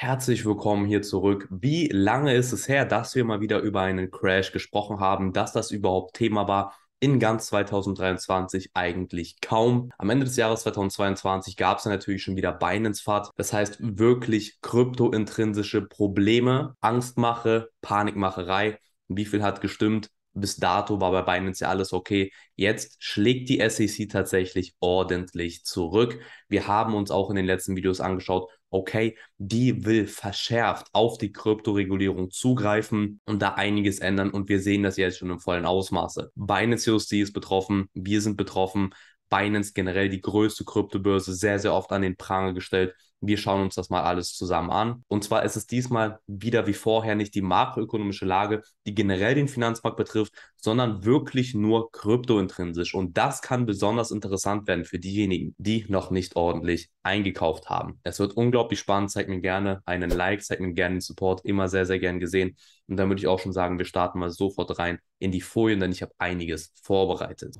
Herzlich willkommen hier zurück. Wie lange ist es her, dass wir mal wieder über einen Crash gesprochen haben, dass das überhaupt Thema war? In ganz 2023 eigentlich kaum. Am Ende des Jahres 2022 gab es ja natürlich schon wieder Binance-Fahrt. Das heißt wirklich kryptointrinsische Probleme, Angstmache, Panikmacherei. Wie viel hat gestimmt? bis dato war bei Binance ja alles okay. Jetzt schlägt die SEC tatsächlich ordentlich zurück. Wir haben uns auch in den letzten Videos angeschaut, okay, die will verschärft auf die Kryptoregulierung zugreifen und da einiges ändern und wir sehen das jetzt schon im vollen Ausmaße. Binance USD ist betroffen, wir sind betroffen, Binance generell die größte Kryptobörse sehr, sehr oft an den Pranger gestellt wir schauen uns das mal alles zusammen an. Und zwar ist es diesmal wieder wie vorher nicht die makroökonomische Lage, die generell den Finanzmarkt betrifft, sondern wirklich nur kryptointrinsisch. Und das kann besonders interessant werden für diejenigen, die noch nicht ordentlich eingekauft haben. Es wird unglaublich spannend. Zeigt mir gerne einen Like, zeigt mir gerne den Support. Immer sehr, sehr gern gesehen. Und dann würde ich auch schon sagen, wir starten mal sofort rein in die Folien, denn ich habe einiges vorbereitet.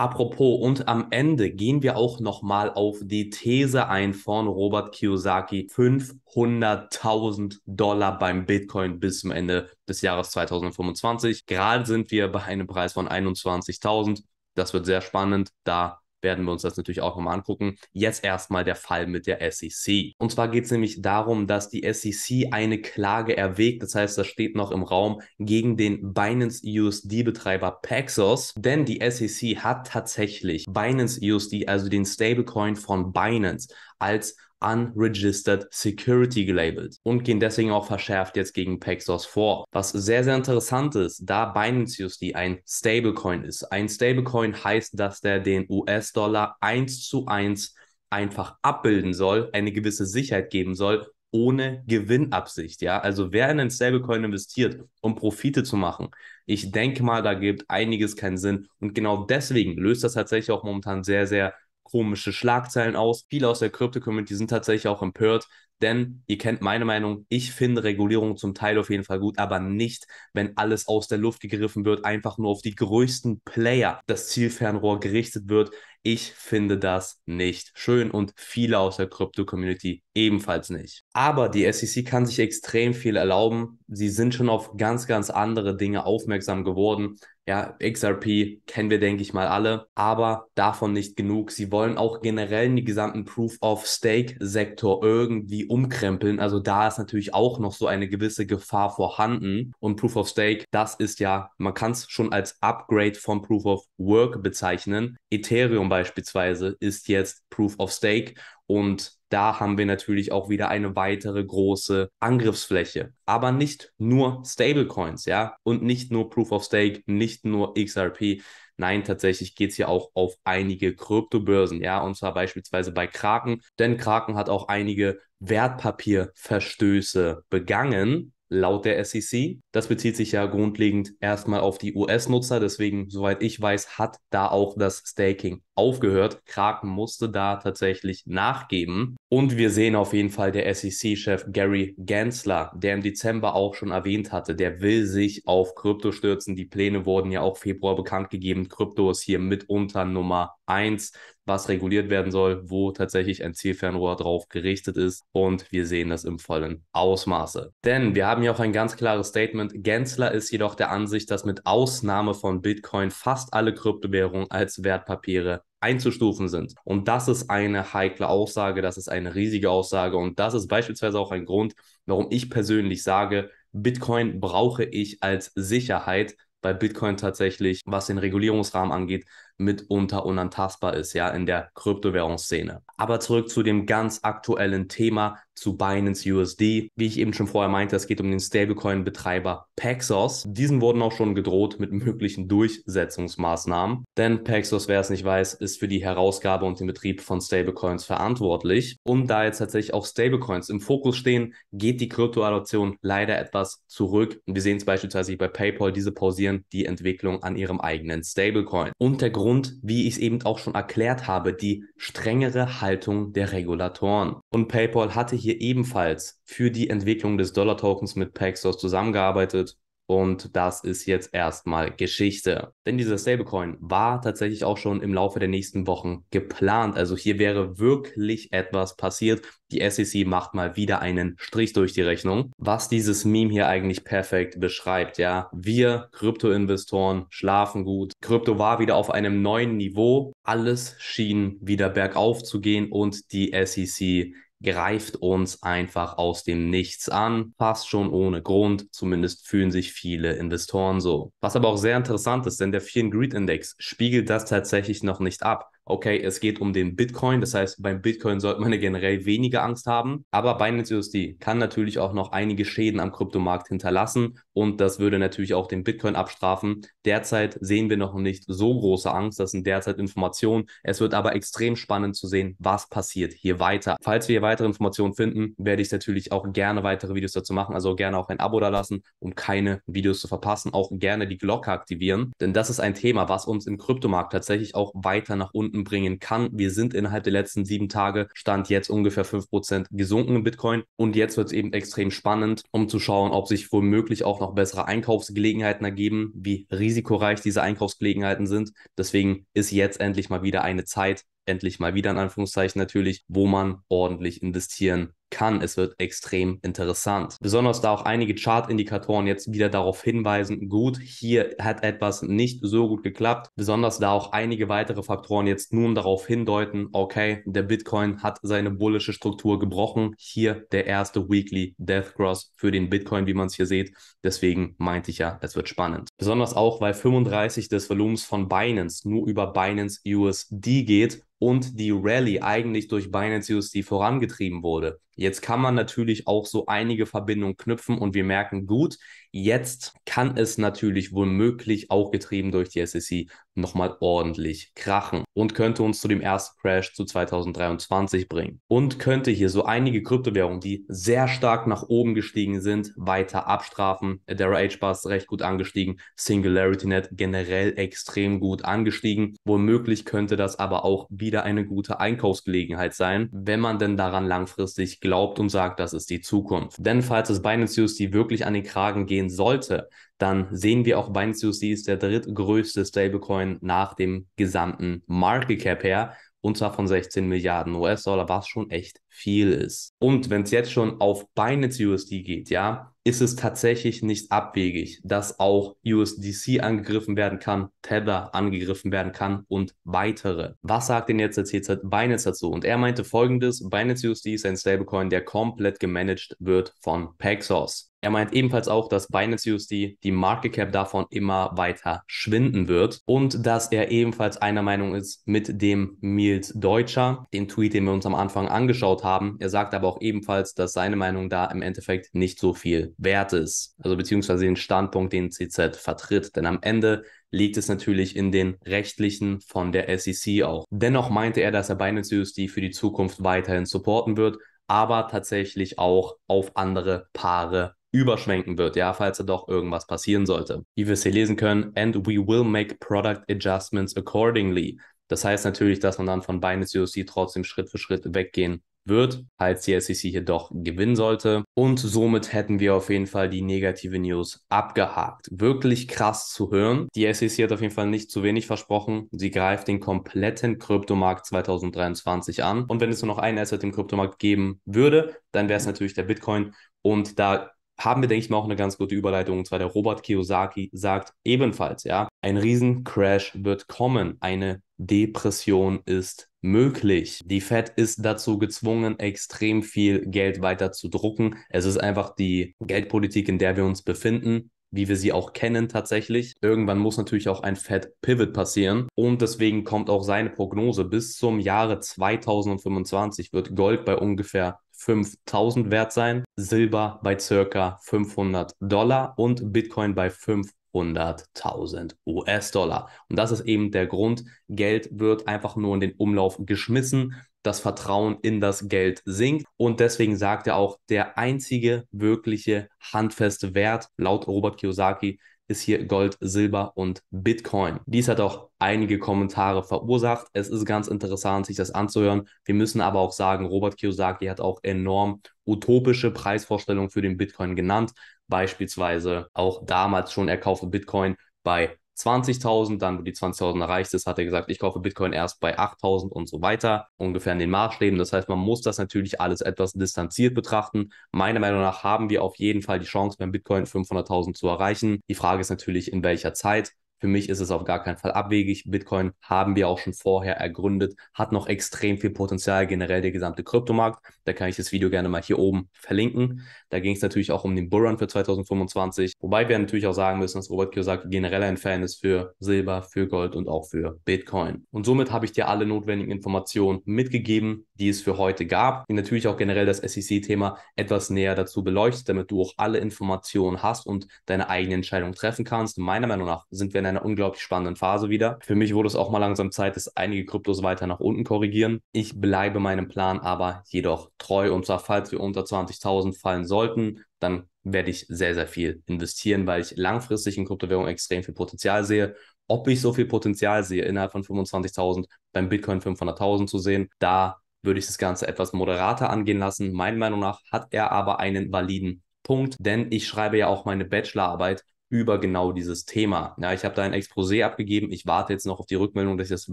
Apropos, und am Ende gehen wir auch nochmal auf die These ein von Robert Kiyosaki. 500.000 Dollar beim Bitcoin bis zum Ende des Jahres 2025. Gerade sind wir bei einem Preis von 21.000. Das wird sehr spannend. Da werden wir uns das natürlich auch nochmal angucken. Jetzt erstmal der Fall mit der SEC. Und zwar geht es nämlich darum, dass die SEC eine Klage erwägt, das heißt, das steht noch im Raum gegen den Binance USD-Betreiber Paxos, denn die SEC hat tatsächlich Binance USD, also den Stablecoin von Binance, als Unregistered Security gelabelt und gehen deswegen auch verschärft jetzt gegen Paxos vor. Was sehr, sehr interessant ist, da Binance USD ein Stablecoin ist. Ein Stablecoin heißt, dass der den US-Dollar eins zu eins einfach abbilden soll, eine gewisse Sicherheit geben soll ohne Gewinnabsicht, ja. Also wer in einen Stablecoin investiert, um Profite zu machen, ich denke mal, da gibt einiges keinen Sinn. Und genau deswegen löst das tatsächlich auch momentan sehr, sehr komische Schlagzeilen aus. Viele aus der Krypto-Community sind tatsächlich auch empört, denn ihr kennt meine Meinung, ich finde Regulierung zum Teil auf jeden Fall gut, aber nicht, wenn alles aus der Luft gegriffen wird, einfach nur auf die größten Player das Zielfernrohr gerichtet wird. Ich finde das nicht schön und viele aus der Krypto-Community ebenfalls nicht. Aber die SEC kann sich extrem viel erlauben. Sie sind schon auf ganz, ganz andere Dinge aufmerksam geworden. Ja, XRP kennen wir, denke ich mal, alle, aber davon nicht genug. Sie wollen auch generell den gesamten Proof-of-Stake-Sektor irgendwie umkrempeln. Also da ist natürlich auch noch so eine gewisse Gefahr vorhanden. Und Proof of Stake, das ist ja, man kann es schon als Upgrade von Proof of Work bezeichnen. Ethereum beispielsweise ist jetzt Proof of Stake und da haben wir natürlich auch wieder eine weitere große Angriffsfläche. Aber nicht nur Stablecoins, ja, und nicht nur Proof of Stake, nicht nur XRP, Nein, tatsächlich geht es hier auch auf einige Kryptobörsen, ja, und zwar beispielsweise bei Kraken, denn Kraken hat auch einige Wertpapierverstöße begangen, laut der SEC. Das bezieht sich ja grundlegend erstmal auf die US-Nutzer. Deswegen, soweit ich weiß, hat da auch das Staking aufgehört. Kraken musste da tatsächlich nachgeben. Und wir sehen auf jeden Fall der SEC-Chef Gary Gensler, der im Dezember auch schon erwähnt hatte, der will sich auf Krypto stürzen. Die Pläne wurden ja auch Februar bekannt gegeben. Krypto ist hier mitunter Nummer eins, was reguliert werden soll, wo tatsächlich ein Zielfernrohr drauf gerichtet ist. Und wir sehen das im vollen Ausmaße. Denn wir haben ja auch ein ganz klares Statement Statement. Gensler ist jedoch der Ansicht, dass mit Ausnahme von Bitcoin fast alle Kryptowährungen als Wertpapiere einzustufen sind. Und das ist eine heikle Aussage, das ist eine riesige Aussage und das ist beispielsweise auch ein Grund, warum ich persönlich sage, Bitcoin brauche ich als Sicherheit, weil Bitcoin tatsächlich, was den Regulierungsrahmen angeht, mitunter unantastbar ist, ja, in der Kryptowährungsszene. Aber zurück zu dem ganz aktuellen Thema zu Binance USD. Wie ich eben schon vorher meinte, es geht um den Stablecoin-Betreiber Paxos. Diesen wurden auch schon gedroht mit möglichen Durchsetzungsmaßnahmen. Denn Paxos, wer es nicht weiß, ist für die Herausgabe und den Betrieb von Stablecoins verantwortlich. Und da jetzt tatsächlich auch Stablecoins im Fokus stehen, geht die Kryptoadoption leider etwas zurück. Und wir sehen es beispielsweise bei PayPal, diese pausieren die Entwicklung an ihrem eigenen Stablecoin. Und der Grund Grund, wie ich es eben auch schon erklärt habe, die strengere Haltung der Regulatoren. Und PayPal hatte hier ebenfalls für die Entwicklung des Dollar-Tokens mit Paxos zusammengearbeitet und das ist jetzt erstmal Geschichte. Denn dieser Stablecoin war tatsächlich auch schon im Laufe der nächsten Wochen geplant. Also hier wäre wirklich etwas passiert. Die SEC macht mal wieder einen Strich durch die Rechnung, was dieses Meme hier eigentlich perfekt beschreibt. Ja, wir Kryptoinvestoren schlafen gut. Krypto war wieder auf einem neuen Niveau. Alles schien wieder bergauf zu gehen und die SEC greift uns einfach aus dem Nichts an, fast schon ohne Grund, zumindest fühlen sich viele Investoren so. Was aber auch sehr interessant ist, denn der Fear and Greed Index spiegelt das tatsächlich noch nicht ab okay, es geht um den Bitcoin. Das heißt, beim Bitcoin sollte man ja generell weniger Angst haben. Aber Binance USD kann natürlich auch noch einige Schäden am Kryptomarkt hinterlassen und das würde natürlich auch den Bitcoin abstrafen. Derzeit sehen wir noch nicht so große Angst. Das sind derzeit Informationen. Es wird aber extrem spannend zu sehen, was passiert hier weiter. Falls wir hier weitere Informationen finden, werde ich natürlich auch gerne weitere Videos dazu machen. Also gerne auch ein Abo da lassen, um keine Videos zu verpassen. Auch gerne die Glocke aktivieren, denn das ist ein Thema, was uns im Kryptomarkt tatsächlich auch weiter nach unten Kunden bringen kann. Wir sind innerhalb der letzten sieben Tage, stand jetzt ungefähr fünf Prozent gesunken im Bitcoin. Und jetzt wird es eben extrem spannend, um zu schauen, ob sich womöglich auch noch bessere Einkaufsgelegenheiten ergeben, wie risikoreich diese Einkaufsgelegenheiten sind. Deswegen ist jetzt endlich mal wieder eine Zeit, endlich mal wieder in Anführungszeichen natürlich, wo man ordentlich investieren kann. Es wird extrem interessant. Besonders da auch einige Chart-Indikatoren jetzt wieder darauf hinweisen, gut, hier hat etwas nicht so gut geklappt. Besonders da auch einige weitere Faktoren jetzt nun darauf hindeuten, okay, der Bitcoin hat seine bullische Struktur gebrochen. Hier der erste Weekly Death Cross für den Bitcoin, wie man es hier sieht. Deswegen meinte ich ja, es wird spannend. Besonders auch, weil 35 des Volumens von Binance nur über Binance USD geht und die Rallye eigentlich durch Binance USD vorangetrieben wurde. Jetzt kann man natürlich auch so einige Verbindungen knüpfen und wir merken gut, Jetzt kann es natürlich womöglich auch getrieben durch die SEC nochmal ordentlich krachen und könnte uns zu dem ersten Crash zu 2023 bringen und könnte hier so einige Kryptowährungen, die sehr stark nach oben gestiegen sind, weiter abstrafen. Adara H-Bar ist recht gut angestiegen, Singularity Net generell extrem gut angestiegen. Womöglich könnte das aber auch wieder eine gute Einkaufsgelegenheit sein, wenn man denn daran langfristig glaubt und sagt, das ist die Zukunft. Denn falls es Binance USD wirklich an den Kragen geht, sehen sollte, dann sehen wir auch Binance USD ist der drittgrößte Stablecoin nach dem gesamten Market Cap her und zwar von 16 Milliarden US-Dollar, was schon echt viel ist. Und wenn es jetzt schon auf Binance USD geht, ja, ist es tatsächlich nicht abwegig, dass auch USDC angegriffen werden kann, Tether angegriffen werden kann und weitere. Was sagt denn jetzt der CZ Binance dazu? Und er meinte folgendes, Binance USD ist ein Stablecoin, der komplett gemanagt wird von Paxos. Er meint ebenfalls auch, dass Binance USD die Market Cap davon immer weiter schwinden wird und dass er ebenfalls einer Meinung ist mit dem Milt Deutscher, den Tweet, den wir uns am Anfang angeschaut haben. Er sagt aber auch ebenfalls, dass seine Meinung da im Endeffekt nicht so viel wert ist, also beziehungsweise den Standpunkt, den CZ vertritt. Denn am Ende liegt es natürlich in den rechtlichen von der SEC auch. Dennoch meinte er, dass er Binance USD für die Zukunft weiterhin supporten wird, aber tatsächlich auch auf andere Paare überschwenken wird, ja, falls da doch irgendwas passieren sollte. Wie wir es hier lesen können, and we will make product adjustments accordingly. Das heißt natürlich, dass man dann von Binance USD trotzdem Schritt für Schritt weggehen wird, falls die SEC hier doch gewinnen sollte. Und somit hätten wir auf jeden Fall die negative News abgehakt. Wirklich krass zu hören. Die SEC hat auf jeden Fall nicht zu wenig versprochen. Sie greift den kompletten Kryptomarkt 2023 an. Und wenn es nur noch ein Asset im Kryptomarkt geben würde, dann wäre es natürlich der Bitcoin. Und da haben wir, denke ich mal, auch eine ganz gute Überleitung. Und zwar der Robert Kiyosaki sagt ebenfalls, ja, ein Riesencrash wird kommen. Eine Depression ist möglich. Die Fed ist dazu gezwungen, extrem viel Geld weiter zu drucken. Es ist einfach die Geldpolitik, in der wir uns befinden wie wir sie auch kennen tatsächlich. Irgendwann muss natürlich auch ein Fed Pivot passieren und deswegen kommt auch seine Prognose bis zum Jahre 2025 wird Gold bei ungefähr 5000 wert sein, Silber bei circa 500 Dollar und Bitcoin bei 500.000 US-Dollar. Und das ist eben der Grund, Geld wird einfach nur in den Umlauf geschmissen, das Vertrauen in das Geld sinkt. Und deswegen sagt er auch, der einzige wirkliche handfeste Wert laut Robert Kiyosaki ist hier Gold, Silber und Bitcoin. Dies hat auch einige Kommentare verursacht. Es ist ganz interessant, sich das anzuhören. Wir müssen aber auch sagen, Robert Kiyosaki hat auch enorm utopische Preisvorstellungen für den Bitcoin genannt. Beispielsweise auch damals schon, er kaufte Bitcoin bei 20.000, dann, wo die 20.000 erreicht ist, hat er gesagt, ich kaufe Bitcoin erst bei 8.000 und so weiter, ungefähr in den Maßstäben. Das heißt, man muss das natürlich alles etwas distanziert betrachten. Meiner Meinung nach haben wir auf jeden Fall die Chance, beim Bitcoin 500.000 zu erreichen. Die Frage ist natürlich, in welcher Zeit. Für mich ist es auf gar keinen Fall abwegig. Bitcoin haben wir auch schon vorher ergründet, hat noch extrem viel Potenzial, generell der gesamte Kryptomarkt. Da kann ich das Video gerne mal hier oben verlinken. Da ging es natürlich auch um den Bullrun für 2025. Wobei wir natürlich auch sagen müssen, dass Robert Kiyosaki generell ein Fan ist für Silber, für Gold und auch für Bitcoin. Und somit habe ich dir alle notwendigen Informationen mitgegeben, die es für heute gab. Und natürlich auch generell das SEC-Thema etwas näher dazu beleuchtet, damit du auch alle Informationen hast und deine eigene Entscheidung treffen kannst. meiner Meinung nach sind wir in einer unglaublich spannenden Phase wieder. Für mich wurde es auch mal langsam Zeit, dass einige Kryptos weiter nach unten korrigieren. Ich bleibe meinem Plan aber jedoch treu und zwar, falls wir unter 20.000 fallen sollten, dann werde ich sehr, sehr viel investieren, weil ich langfristig in Kryptowährungen extrem viel Potenzial sehe. Ob ich so viel Potenzial sehe, innerhalb von 25.000 beim Bitcoin 500.000 zu sehen, da würde ich das Ganze etwas moderater angehen lassen. Meiner Meinung nach hat er aber einen validen Punkt, denn ich schreibe ja auch meine Bachelorarbeit über genau dieses Thema. Ja, ich habe da ein Exposé abgegeben. Ich warte jetzt noch auf die Rückmeldung, dass ich das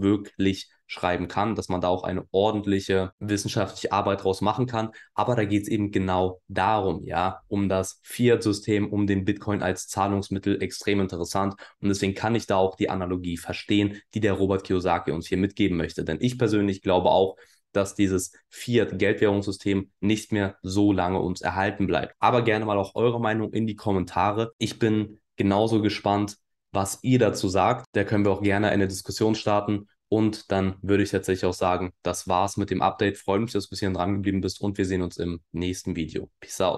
wirklich schreiben kann, dass man da auch eine ordentliche wissenschaftliche Arbeit draus machen kann. Aber da geht es eben genau darum, ja, um das Fiat-System, um den Bitcoin als Zahlungsmittel extrem interessant. Und deswegen kann ich da auch die Analogie verstehen, die der Robert Kiyosaki uns hier mitgeben möchte. Denn ich persönlich glaube auch, dass dieses Fiat-Geldwährungssystem nicht mehr so lange uns erhalten bleibt. Aber gerne mal auch eure Meinung in die Kommentare. Ich bin genauso gespannt, was ihr dazu sagt. Da können wir auch gerne eine Diskussion starten. Und dann würde ich tatsächlich auch sagen, das war's mit dem Update. Freue mich, dass du bis hierhin dran geblieben bist und wir sehen uns im nächsten Video. Peace out.